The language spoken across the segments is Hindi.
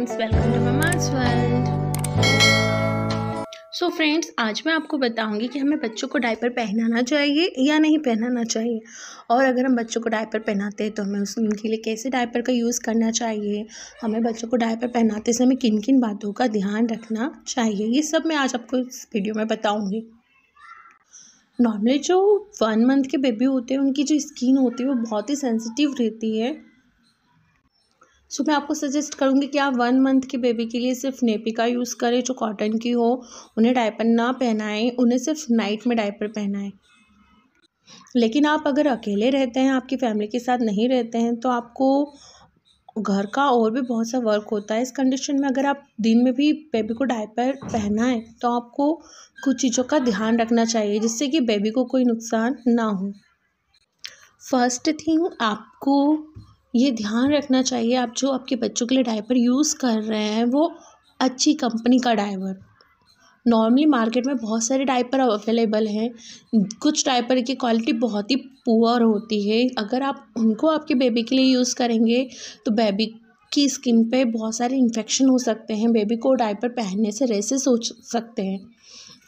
friends welcome to mama's world so friends आज मैं आपको बताऊंगी कि हमें बच्चों को डायपर पहनाना चाहिए या नहीं पहनाना चाहिए और अगर हम बच्चों को डायपर पहनाते हैं तो हमें उस उनके लिए कैसे डायपर का यूज़ करना चाहिए हमें बच्चों को डायपर पहनाते समय किन किन बातों का ध्यान रखना चाहिए ये सब मैं आज आपको इस वीडियो में बताऊँगी नॉर्मली जो वन मंथ के बेबी होते हैं उनकी जो स्किन होती है वो बहुत ही सेंसिटिव रहती है सो मैं आपको सजेस्ट करूँगी कि आप वन मंथ के बेबी के लिए सिर्फ नेपी का यूज़ करें जो कॉटन की हो उन्हें डायपर ना पहनाएं उन्हें सिर्फ नाइट में डायपर पहनाएं लेकिन आप अगर अकेले रहते हैं आपकी फैमिली के साथ नहीं रहते हैं तो आपको घर का और भी बहुत सा वर्क होता है इस कंडीशन में अगर आप दिन में भी बेबी को डायपर पहनाएं तो आपको कुछ चीज़ों का ध्यान रखना चाहिए जिससे कि बेबी को कोई नुकसान ना हो फर्स्ट थिंग आपको ये ध्यान रखना चाहिए आप जो आपके बच्चों के लिए डायपर यूज़ कर रहे हैं वो अच्छी कंपनी का डायपर नॉर्मली मार्केट में बहुत सारे डायपर अवेलेबल हैं कुछ डायपर की क्वालिटी बहुत ही पुअर होती है अगर आप उनको आपके बेबी के लिए यूज़ करेंगे तो बेबी की स्किन पे बहुत सारे इन्फेक्शन हो सकते हैं बेबी को डायपर पहनने से रेसेस हो सकते हैं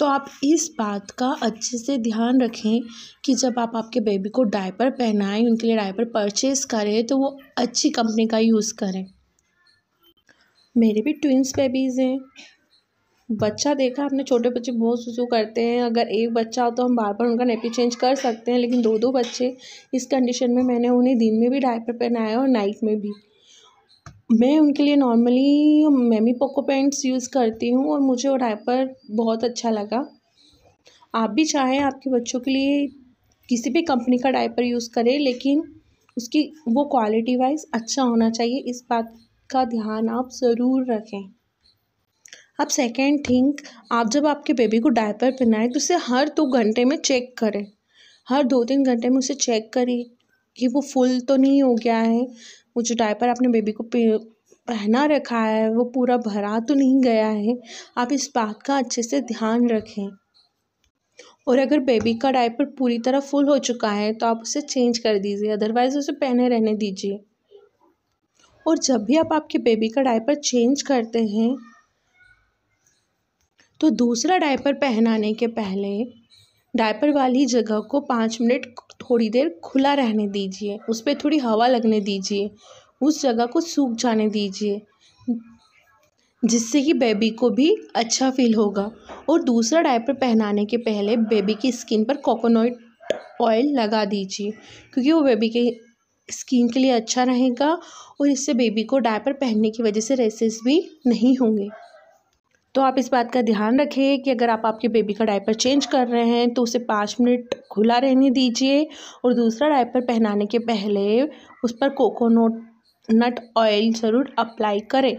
तो आप इस बात का अच्छे से ध्यान रखें कि जब आप आपके बेबी को डायपर पहनाएं उनके लिए डायपर परचेज़ करें तो वो अच्छी कंपनी का यूज़ करें मेरे भी ट्विंस बेबीज़ हैं बच्चा देखा आपने छोटे बच्चे बहुत सुसू करते हैं अगर एक बच्चा हो तो हम बार बार उनका नेपी चेंज कर सकते हैं लेकिन दो दो बच्चे इस कंडीशन में मैंने उन्हें दिन में भी डायपर पहनाया और नाइट में भी मैं उनके लिए normally MamyPoko pants use करती हूँ और मुझे वो डायपर बहुत अच्छा लगा आप भी चाहें आपके बच्चों के लिए किसी भी कंपनी का डायपर यूज़ करें लेकिन उसकी वो क्वालिटी वाइज अच्छा होना चाहिए इस बात का ध्यान आप ज़रूर रखें अब सेकेंड थिंग आप जब आपके बेबी को डायपर पहनाएं तो उसे हर दो तो घंटे में चेक करें हर दो तीन घंटे में उसे चेक करिए कि वो फुल तो नहीं हो गया है वो जो डायपर आपने बेबी को पहना रखा है वो पूरा भरा तो नहीं गया है आप इस बात का अच्छे से ध्यान रखें और अगर बेबी का डायपर पूरी तरह फुल हो चुका है तो आप उसे चेंज कर दीजिए अदरवाइज़ उसे पहने रहने दीजिए और जब भी आप आपके बेबी का डायपर चेंज करते हैं तो दूसरा डायपर पहनाने के पहले डायपर वाली जगह को पाँच मिनट थोड़ी देर खुला रहने दीजिए उस पर थोड़ी हवा लगने दीजिए उस जगह को सूख जाने दीजिए जिससे कि बेबी को भी अच्छा फील होगा और दूसरा डायपर पहनाने के पहले बेबी की स्किन पर कोकोनट ऑयल लगा दीजिए क्योंकि वो बेबी के स्किन के लिए अच्छा रहेगा और इससे बेबी को डायपर पहनने की वजह से रेसेस भी नहीं होंगे तो आप इस बात का ध्यान रखिए कि अगर आप आपके बेबी का डायपर चेंज कर रहे हैं तो उसे पाँच मिनट खुला रहने दीजिए और दूसरा डायपर पहनाने के पहले उस पर कोकोनट नट ऑयल ज़रूर अप्लाई करें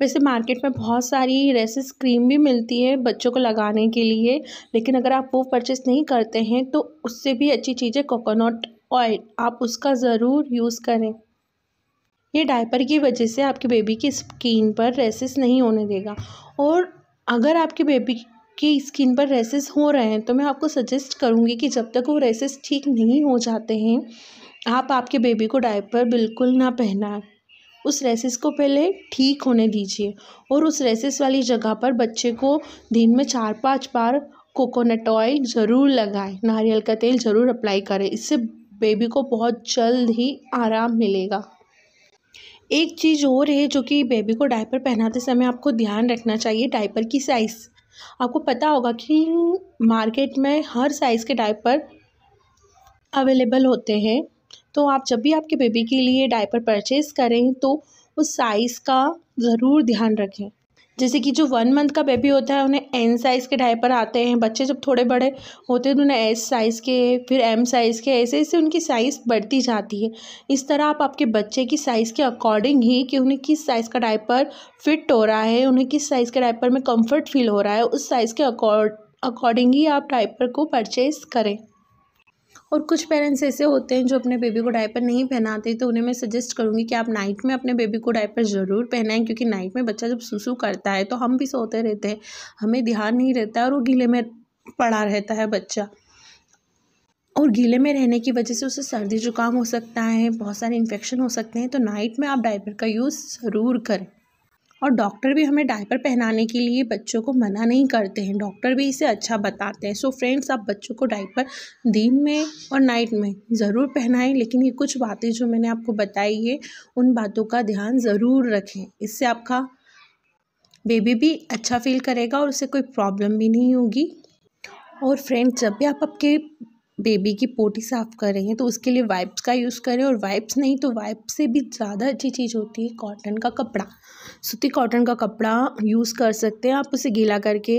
वैसे मार्केट में बहुत सारी रेसिस क्रीम भी मिलती है बच्चों को लगाने के लिए लेकिन अगर आप वो परचेस नहीं करते हैं तो उससे भी अच्छी चीज़ है कोकोनट ऑयल आप उसका ज़रूर यूज़ करें ये डायपर की वजह से आपके बेबी की स्किन पर रेसेस नहीं होने देगा और अगर आपके बेबी की स्किन पर रेसेस हो रहे हैं तो मैं आपको सजेस्ट करूँगी कि जब तक वो रेसेस ठीक नहीं हो जाते हैं आप आपके बेबी को डायपर बिल्कुल ना पहना उस रेसेस को पहले ठीक होने दीजिए और उस रेसेस वाली जगह पर बच्चे को दिन में चार पाँच बार कोकोनट ऑयल ज़रूर लगाएं नारियल का तेल ज़रूर अप्लाई करें इससे बेबी को बहुत जल्द ही आराम मिलेगा एक चीज़ और है जो कि बेबी को डायपर पहनाते समय आपको ध्यान रखना चाहिए डायपर की साइज़ आपको पता होगा कि मार्केट में हर साइज़ के डायपर अवेलेबल होते हैं तो आप जब भी आपके बेबी के लिए डायपर परचेज़ करें तो उस साइज़ का ज़रूर ध्यान रखें जैसे कि जो वन मंथ का बेबी होता है उन्हें एन साइज़ के डायपर आते हैं बच्चे जब थोड़े बड़े होते हैं तो उन्हें एस साइज़ के फिर एम साइज़ के ऐसे ऐसे उनकी साइज़ बढ़ती जाती है इस तरह आप आपके बच्चे की साइज़ के अकॉर्डिंग ही कि उन्हें किस साइज़ का डायपर फिट हो रहा है उन्हें किस साइज़ के डायपर में कम्फर्ट फील हो रहा है उस साइज़ के अकॉर्ड अकॉर्डिंग ही आप डायपर को परचेज़ करें और कुछ पेरेंट्स ऐसे होते हैं जो अपने बेबी को डायपर नहीं पहनाते तो उन्हें मैं सजेस्ट करूँगी कि आप नाइट में अपने बेबी को डायपर ज़रूर पहनाएं क्योंकि नाइट में बच्चा जब सुसू करता है तो हम भी सोते रहते हैं हमें ध्यान नहीं रहता और वो गीले में पड़ा रहता है बच्चा और गीले में रहने की वजह से उसे सर्दी जुकाम हो सकता है बहुत सारे इन्फेक्शन हो सकते हैं तो नाइट में आप डायपर का यूज़ ज़रूर करें और डॉक्टर भी हमें डायपर पहनाने के लिए बच्चों को मना नहीं करते हैं डॉक्टर भी इसे अच्छा बताते हैं सो फ्रेंड्स आप बच्चों को डायपर दिन में और नाइट में ज़रूर पहनाएं लेकिन ये कुछ बातें जो मैंने आपको बताई है उन बातों का ध्यान ज़रूर रखें इससे आपका बेबी भी अच्छा फील करेगा और उसे कोई प्रॉब्लम भी नहीं होगी और फ्रेंड्स जब भी आप आपके बेबी की पोटी साफ़ कर हैं तो उसके लिए वाइप्स का यूज़ करें और वाइप्स नहीं तो वाइप से भी ज़्यादा अच्छी चीज़ होती है कॉटन का कपड़ा सूती कॉटन का कपड़ा यूज़ कर सकते हैं आप उसे गीला करके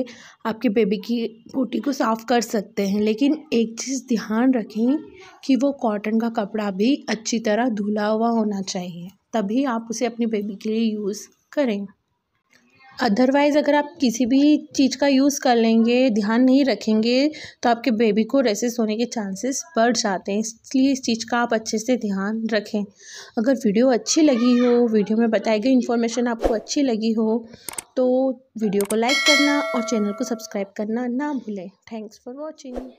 आपके बेबी की पोटी को साफ़ कर सकते हैं लेकिन एक चीज़ ध्यान रखें कि वो कॉटन का कपड़ा भी अच्छी तरह धुला हुआ होना चाहिए तभी आप उसे अपनी बेबी के लिए यूज़ करें अदरवाइज़ अगर आप किसी भी चीज़ का यूज़ कर लेंगे ध्यान नहीं रखेंगे तो आपके बेबी को रेसेस होने के चांसेस बढ़ जाते हैं इसलिए इस चीज़ का आप अच्छे से ध्यान रखें अगर वीडियो अच्छी लगी हो वीडियो में बताई गई इन्फॉर्मेशन आपको अच्छी लगी हो तो वीडियो को लाइक करना और चैनल को सब्सक्राइब करना ना भूलें थैंक्स फॉर वॉचिंग